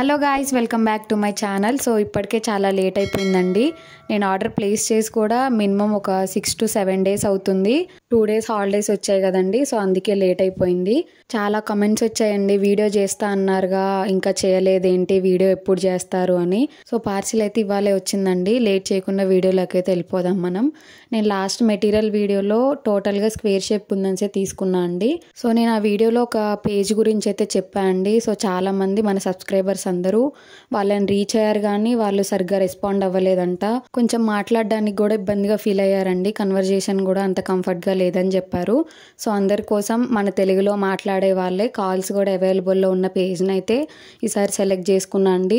hello guys welcome back to my channel so ఇప్పటికే చాలా late అయిపోయిందండి నేను ఆర్డర్ ప్లేస్ చేసి కూడా మినిమం ఒక సిక్స్ టు సెవెన్ డేస్ అవుతుంది టూ డేస్ హాలిడేస్ వచ్చాయి కదండి సో అందుకే లేట్ అయిపోయింది చాలా కమెంట్స్ వచ్చాయండి వీడియో చేస్తా అన్నారుగా ఇంకా చేయలేదేంటి వీడియో ఎప్పుడు చేస్తారు అని సో పార్సిల్ అయితే ఇవ్వాలే వచ్చిందండి లేట్ చేయకుండా వీడియోలోకి అయితే వెళ్ళిపోదాం మనం నేను లాస్ట్ మెటీరియల్ వీడియోలో టోటల్గా స్క్వేర్ షేప్ ఉందని తీసుకున్నా అండి సో నేను ఆ వీడియోలో ఒక పేజ్ గురించి అయితే చెప్పా అండి సో మంది మన సబ్స్క్రైబర్స్ అందరూ వాళ్ళని రీచ్ అయ్యారు కానీ వాళ్ళు సరిగ్గా రెస్పాండ్ అవ్వలేదంట కొంచెం మాట్లాడడానికి కూడా ఇబ్బందిగా ఫీల్ అయ్యారండి కన్వర్జేషన్ కూడా అంత కంఫర్ట్గా లేదని చెప్పారు సో అందరి కోసం మన తెలుగులో మాట్లాడే వాళ్ళే కాల్స్ కూడా అవైలబుల్లో ఉన్న పేజ్ని అయితే ఈసారి సెలెక్ట్ చేసుకున్నాండి అండి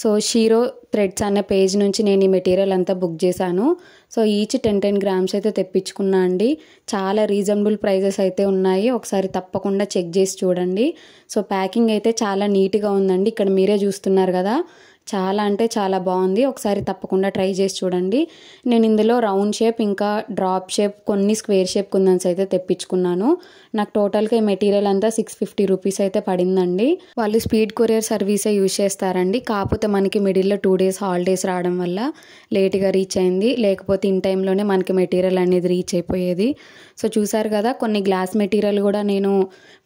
సో షీరో థ్రెడ్స్ అనే పేజ్ నుంచి నేను ఈ మెటీరియల్ అంతా బుక్ చేశాను so each ten ten grams అయితే తెప్పించుకున్నా అండి చాలా రీజనబుల్ ప్రైజెస్ అయితే ఉన్నాయి ఒకసారి తప్పకుండా చెక్ చేసి చూడండి సో ప్యాకింగ్ అయితే చాలా నీట్గా ఉందండి ఇక్కడ మీరే చూస్తున్నారు కదా చాలా అంటే చాలా బాగుంది ఒకసారి తప్పకుండా ట్రై చేసి చూడండి నేను ఇందులో రౌండ్ షేప్ ఇంకా డ్రాప్ షేప్ కొన్ని స్క్వేర్ షేప్ కుందన్స్ అయితే తెప్పించుకున్నాను నాకు టోటల్గా ఈ మెటీరియల్ అంతా సిక్స్ ఫిఫ్టీ రూపీస్ అయితే పడిందండి వాళ్ళు స్పీడ్ కొరియర్ సర్వీసే యూజ్ చేస్తారండి కాకపోతే మనకి మిడిల్లో టూ డేస్ హాలిడేస్ రావడం వల్ల లేట్గా రీచ్ అయింది లేకపోతే ఇన్ టైంలోనే మనకి మెటీరియల్ అనేది రీచ్ అయిపోయేది సో చూసారు కదా కొన్ని గ్లాస్ మెటీరియల్ కూడా నేను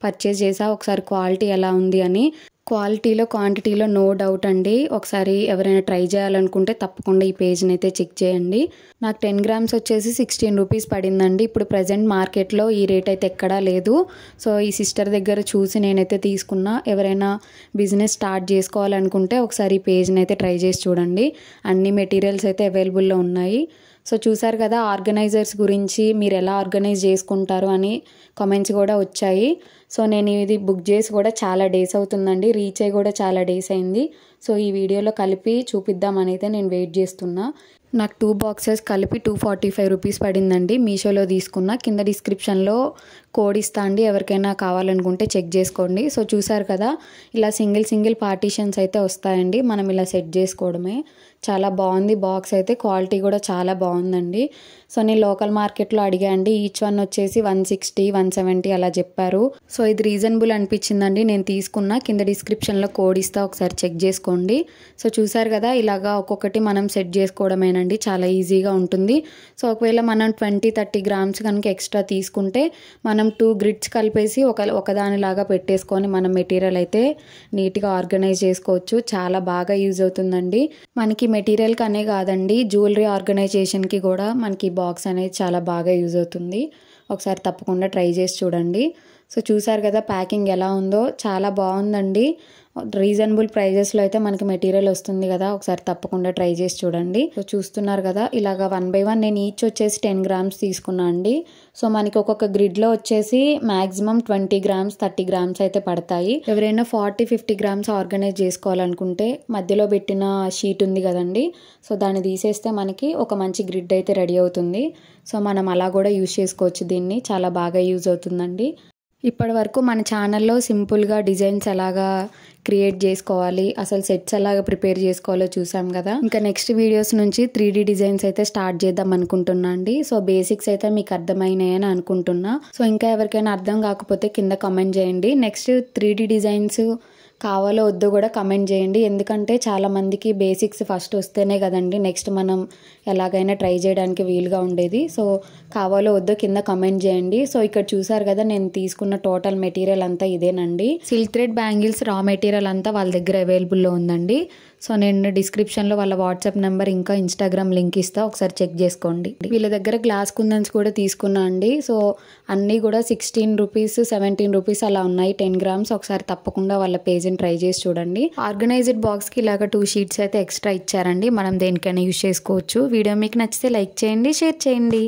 పర్చేస్ చేసా ఒకసారి క్వాలిటీ ఎలా ఉంది అని క్వాలిటీలో క్వాంటిటీలో నో డౌట్ అండి ఒకసారి ఎవరైనా ట్రై చేయాలనుకుంటే తప్పకుండా ఈ పేజ్ని అయితే చెక్ చేయండి నాకు టెన్ గ్రామ్స్ వచ్చేసి సిక్స్టీన్ రూపీస్ పడిందండి ఇప్పుడు ప్రజెంట్ మార్కెట్లో ఈ రేట్ అయితే ఎక్కడా లేదు సో ఈ సిస్టర్ దగ్గర చూసి నేనైతే తీసుకున్నా ఎవరైనా బిజినెస్ స్టార్ట్ చేసుకోవాలనుకుంటే ఒకసారి ఈ పేజ్ని అయితే ట్రై చేసి చూడండి అన్ని మెటీరియల్స్ అయితే అవైలబుల్లో ఉన్నాయి సో చూసారు కదా ఆర్గనైజర్స్ గురించి మీరు ఎలా ఆర్గనైజ్ చేసుకుంటారు అని కామెంట్స్ కూడా వచ్చాయి సో నేను ఇది బుక్ చేసి కూడా చాలా డేస్ అవుతుందండి రీచ్ అయ్యి కూడా చాలా డేస్ అయింది సో ఈ వీడియోలో కలిపి చూపిద్దామనైతే నేను వెయిట్ చేస్తున్నా నాకు టూ బాక్సెస్ కలిపి టూ ఫార్టీ ఫైవ్ రూపీస్ పడిందండి మీషోలో తీసుకున్న కింద డిస్క్రిప్షన్లో కోడ్ ఇస్తా అండి ఎవరికైనా కావాలనుకుంటే చెక్ చేసుకోండి సో చూసారు కదా ఇలా సింగిల్ సింగిల్ పార్టీషన్స్ అయితే వస్తాయండి మనం ఇలా సెట్ చేసుకోవడమే చాలా బాగుంది బాక్స్ అయితే క్వాలిటీ కూడా చాలా బాగుందండి సో నేను లోకల్ మార్కెట్లో అడిగా అండి ఈచ్ వన్ వచ్చేసి వన్ సిక్స్టీ వన్ సెవెంటీ అలా చెప్పారు సో సో ఇది రీజనబుల్ అనిపించిందండి నేను తీసుకున్న కింద డిస్క్రిప్షన్లో కోడ్ ఇస్తా ఒకసారి చెక్ చేసుకోండి సో చూసారు కదా ఇలాగా ఒక్కొక్కటి మనం సెట్ చేసుకోవడమేనండి చాలా ఈజీగా ఉంటుంది సో ఒకవేళ మనం ట్వంటీ థర్టీ గ్రామ్స్ కనుక ఎక్స్ట్రా తీసుకుంటే మనం టూ గ్రిడ్స్ కలిపేసి ఒక ఒకదానిలాగా పెట్టేసుకొని మనం మెటీరియల్ అయితే నీట్గా ఆర్గనైజ్ చేసుకోవచ్చు చాలా బాగా యూజ్ అవుతుందండి మనకి మెటీరియల్ కనే కాదండి జ్యువెలరీ ఆర్గనైజేషన్కి కూడా మనకి బాక్స్ అనేది చాలా బాగా యూజ్ అవుతుంది ఒకసారి తప్పకుండా ట్రై చేసి చూడండి సో చూసారు కదా ప్యాకింగ్ ఎలా ఉందో చాలా బాగుందండి రీజనబుల్ ప్రైజెస్లో అయితే మనకి మెటీరియల్ వస్తుంది కదా ఒకసారి తప్పకుండా ట్రై చేసి చూడండి సో చూస్తున్నారు కదా ఇలాగ వన్ బై వన్ నేను ఈచ్ వచ్చేసి టెన్ గ్రామ్స్ తీసుకున్నా అండి సో మనకి ఒక్కొక్క గ్రిడ్లో వచ్చేసి maximum twenty grams thirty grams అయితే పడతాయి ఎవరైనా ఫార్టీ ఫిఫ్టీ గ్రామ్స్ ఆర్గనైజ్ చేసుకోవాలనుకుంటే మధ్యలో పెట్టిన షీట్ ఉంది కదండి సో దాన్ని తీసేస్తే మనకి ఒక మంచి గ్రిడ్ అయితే రెడీ అవుతుంది సో మనం అలా కూడా యూజ్ చేసుకోవచ్చు దీన్ని చాలా బాగా యూజ్ అవుతుందండి ఇప్పటి వరకు మన ఛానల్లో సింపుల్గా డిజైన్స్ ఎలాగా క్రియేట్ చేసుకోవాలి అసలు సెట్స్ ఎలాగ ప్రిపేర్ చేసుకోవాలో చూసాం కదా ఇంకా నెక్స్ట్ వీడియోస్ నుంచి త్రీ డిజైన్స్ అయితే స్టార్ట్ చేద్దాం అనుకుంటున్నా అండి సో బేసిక్స్ అయితే మీకు అర్థమైనాయని అనుకుంటున్నా సో ఇంకా ఎవరికైనా అర్థం కాకపోతే కింద కమెంట్ చేయండి నెక్స్ట్ త్రీ డిజైన్స్ కావాలో వద్దో కూడా కమెంట్ చేయండి ఎందుకంటే చాలామందికి బేసిక్స్ ఫస్ట్ వస్తేనే కదండి నెక్స్ట్ మనం ఎలాగైనా ట్రై చేయడానికి వీలుగా ఉండేది సో కావాలో వద్దో కింద కమెంట్ చేయండి సో ఇక్కడ చూసారు కదా నేను తీసుకున్న టోటల్ మెటీరియల్ అంతా ఇదేనండి silk thread bangles raw material అంతా వాళ్ళ దగ్గర అవైలబుల్లో ఉందండి సో నేను డిస్క్రిప్షన్లో వాళ్ళ వాట్సాప్ నెంబర్ ఇంకా ఇన్స్టాగ్రామ్ లింక్ ఇస్తా ఒకసారి చెక్ చేసుకోండి వీళ్ళ దగ్గర గ్లాస్ కుందన్స్ కూడా తీసుకున్నా అండి సో అన్నీ కూడా సిక్స్టీన్ రూపీస్ సెవెంటీన్ రూపీస్ అలా ఉన్నాయి టెన్ గ్రామ్స్ ఒకసారి తప్పకుండా వాళ్ళ పేజ్ని ట్రై చేసి చూడండి ఆర్గనైజ్డ్ బాక్స్కి ఇలాగ టూ షీట్స్ అయితే ఎక్స్ట్రా ఇచ్చారండి మనం దేనికైనా యూజ్ చేసుకోవచ్చు వీడియో మీకు నచ్చితే లైక్ చేయండి షేర్ చేయండి